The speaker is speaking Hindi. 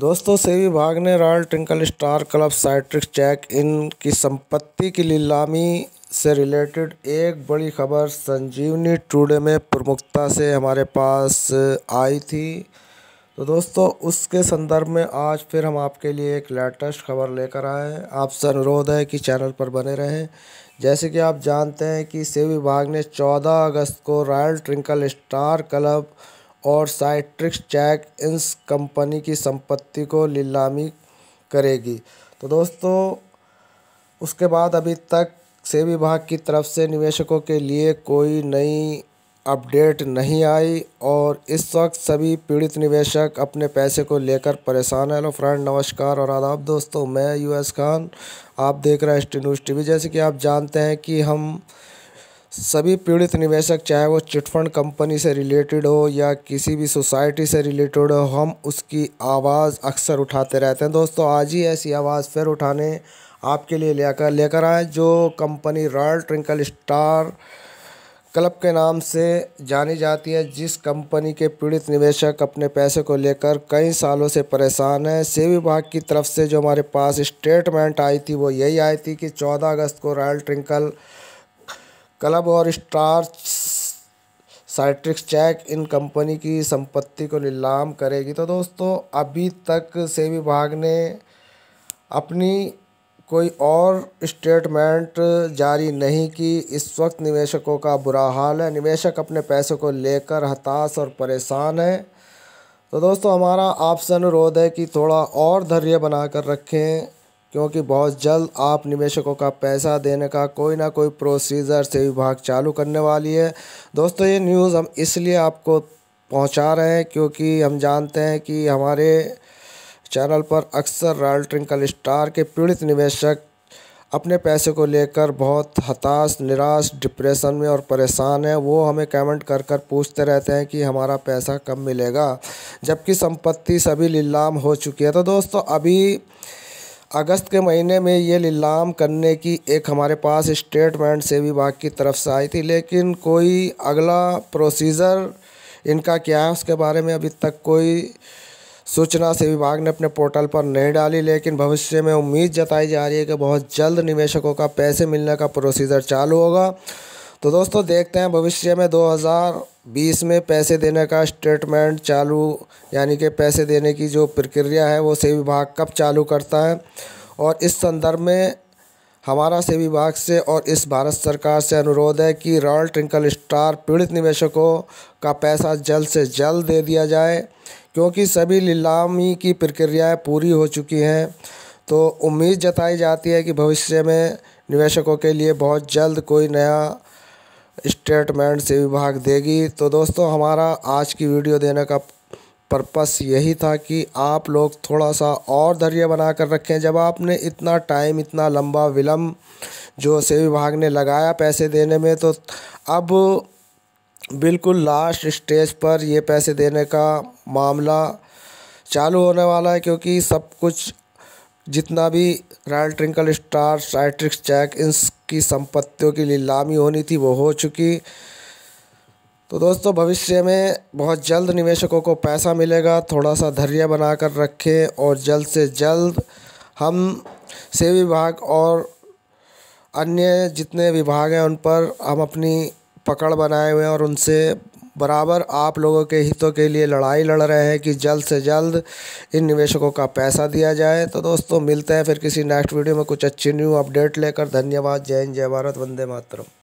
दोस्तों सेवी ने royal twinkle star club citrus check inns की संपत्ति की लीलामी से रिलेटेड एक बड़ी खबर संजीवनी टूडे में प्रमुखता से हमारे पास आई थी तो दोस्तों उसके संदर्भ में आज फिर हम आपके लिए एक लेटेस्ट खबर लेकर आए हैं आपसे अनुरोध है कि चैनल पर बने रहें जैसे कि आप जानते हैं कि सेवी विभाग ने चौदह अगस्त को रॉयल ट्रिंकल स्टार क्लब और साइट्रिक्स चैक इंस कंपनी की संपत्ति को लीलामी करेगी तो दोस्तों उसके बाद अभी तक सेबी विभाग की तरफ से निवेशकों के लिए कोई नई अपडेट नहीं आई और इस वक्त सभी पीड़ित निवेशक अपने पैसे को लेकर परेशान हैं हेलो फ्रेंड नमस्कार और आदाब दोस्तों मैं यूएस खान आप देख रहे हैं स्टी न्यूज़ टी जैसे कि आप जानते हैं कि हम सभी पीड़ित निवेशक चाहे वो चिटफंड कंपनी से रिलेटेड हो या किसी भी सोसाइटी से रिलेटेड हो हम उसकी आवाज़ अक्सर उठाते रहते हैं दोस्तों आज ही ऐसी आवाज़ फिर उठाने आपके लिए लेकर लेकर आए जो company royal twinkle star club के नाम से जानी जाती है जिस कंपनी के पीड़ित निवेशक अपने पैसे को लेकर कई सालों से परेशान हैं सेवी विभाग की तरफ से जो हमारे पास स्टेटमेंट आई थी वो यही आई थी कि 14 अगस्त को रॉयल ट्रिंकल क्लब और star citrus check inns company की संपत्ति को नीलाम करेगी तो दोस्तों अभी तक से विभाग ने अपनी कोई और स्टेटमेंट जारी नहीं की इस वक्त निवेशकों का बुरा हाल है निवेशक अपने पैसे को लेकर हताश और परेशान है तो दोस्तों हमारा आपसे अनुरोध है कि थोड़ा और धैर्य बनाकर रखें क्योंकि बहुत जल्द आप निवेशकों का पैसा देने का कोई ना कोई प्रोसीजर से विभाग चालू करने वाली है दोस्तों ये न्यूज़ हम इसलिए आपको पहुंचा रहे हैं क्योंकि हम जानते हैं कि हमारे चैनल पर अक्सर रॉयल ट्रिंकल स्टार के पीड़ित निवेशक अपने पैसे को लेकर बहुत हताश निराश डिप्रेशन में और परेशान है वो हमें कमेंट कर कर पूछते रहते हैं कि हमारा पैसा कब मिलेगा जबकि संपत्ति सभी लीलाम हो चुकी है तो दोस्तों अभी अगस्त के महीने में ये नीलाम करने की एक हमारे पास स्टेटमेंट से विभाग की तरफ से आई थी लेकिन कोई अगला प्रोसीजर इनका क्या है उसके बारे में अभी तक कोई सूचना से विभाग ने अपने पोर्टल पर नहीं डाली लेकिन भविष्य में उम्मीद जताई जा रही है कि बहुत जल्द निवेशकों का पैसे मिलने का प्रोसीजर चालू होगा तो दोस्तों देखते हैं भविष्य में दो बीस में पैसे देने का स्टेटमेंट चालू यानी कि पैसे देने की जो प्रक्रिया है वो सेवी विभाग कब चालू करता है और इस संदर्भ में हमारा सेवी विभाग से और इस भारत सरकार से अनुरोध है कि रॉयल ट्रिंकल स्टार पीड़ित निवेशकों का पैसा जल्द से जल्द दे दिया जाए क्योंकि सभी नीलामी की प्रक्रियाएँ पूरी हो चुकी हैं तो उम्मीद जताई जाती है कि भविष्य में निवेशकों के लिए बहुत जल्द कोई नया स्टेटमेंट से विभाग देगी तो दोस्तों हमारा आज की वीडियो देने का पर्पस यही था कि आप लोग थोड़ा सा और धैर्य बना कर रखें जब आपने इतना टाइम इतना लंबा विलम्ब जो से विभाग ने लगाया पैसे देने में तो अब बिल्कुल लास्ट स्टेज पर ये पैसे देने का मामला चालू होने वाला है क्योंकि सब कुछ जितना भी royal twinkle star citrus check इनकी संपत्तियों की लीलामी होनी थी वो हो चुकी तो दोस्तों भविष्य में बहुत जल्द निवेशकों को पैसा मिलेगा थोड़ा सा धैर्य बनाकर रखें और जल्द से जल्द हम से विभाग और अन्य जितने विभाग हैं उन पर हम अपनी पकड़ बनाए हुए हैं और उनसे बराबर आप लोगों के हितों के लिए लड़ाई लड़ रहे हैं कि जल्द से जल्द इन निवेशकों का पैसा दिया जाए तो दोस्तों मिलते हैं फिर किसी नेक्स्ट वीडियो में कुछ अच्छी न्यू अपडेट लेकर धन्यवाद जय हिंद जय भारत वंदे मातरम